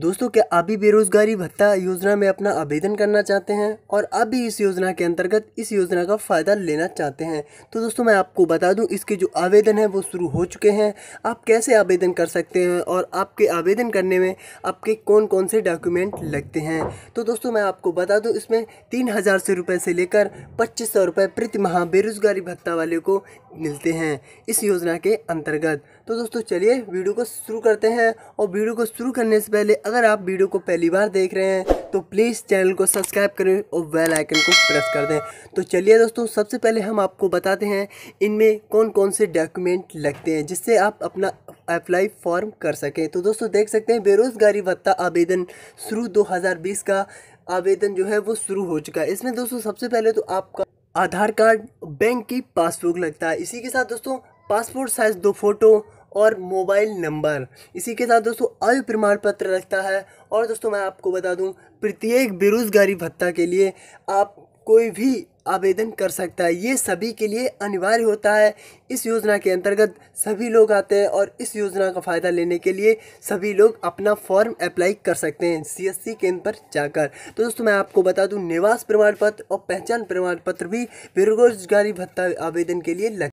दोस्तों क्या आप भी बेरोजगारी भत्ता योजना में अपना आवेदन करना चाहते हैं और आप भी इस योजना के अंतर्गत इस योजना का फ़ायदा लेना चाहते हैं तो दोस्तों मैं आपको बता दूं इसके जो आवेदन हैं वो शुरू हो चुके हैं आप कैसे आवेदन कर सकते हैं और आपके आवेदन करने में आपके कौन कौन से डॉक्यूमेंट लगते हैं तो दोस्तों मैं आपको बता दूँ इसमें तीन हज़ार से रुपये से लेकर पच्चीस सौ रुपये प्रति माह बेरोजगारी भत्ता वाले को मिलते हैं इस योजना के अंतर्गत तो दोस्तों चलिए वीडियो को शुरू करते हैं और वीडियो को शुरू करने से पहले अगर आप वीडियो को पहली बार देख रहे हैं तो प्लीज़ चैनल को सब्सक्राइब करें और बेल आइकन को प्रेस कर दें तो चलिए दोस्तों सबसे पहले हम आपको बताते हैं इनमें कौन कौन से डॉक्यूमेंट लगते हैं जिससे आप अपना अप्लाई फॉर्म कर सकें तो दोस्तों देख सकते हैं बेरोज़गारी भत्ता आवेदन शुरू दो का आवेदन जो है वो शुरू हो चुका है इसमें दोस्तों सबसे पहले तो आपका आधार कार्ड बैंक की पासबुक लगता है इसी के साथ दोस्तों पासपोर्ट साइज़ दो फ़ोटो और मोबाइल नंबर इसी के साथ दोस्तों आयु प्रमाण पत्र रखता है और दोस्तों मैं आपको बता दूं प्रत्येक बेरोजगारी भत्ता के लिए आप कोई भी आवेदन कर सकता है ये सभी के लिए अनिवार्य होता है इस योजना के अंतर्गत सभी लोग आते हैं और इस योजना का फ़ायदा लेने के लिए सभी लोग अपना फॉर्म अप्लाई कर सकते हैं सीएससी केंद्र पर जाकर तो दोस्तों मैं आपको बता दूं निवास प्रमाण पत्र और पहचान प्रमाण पत्र भी बेरोजगारी भत्ता आवेदन के लिए लग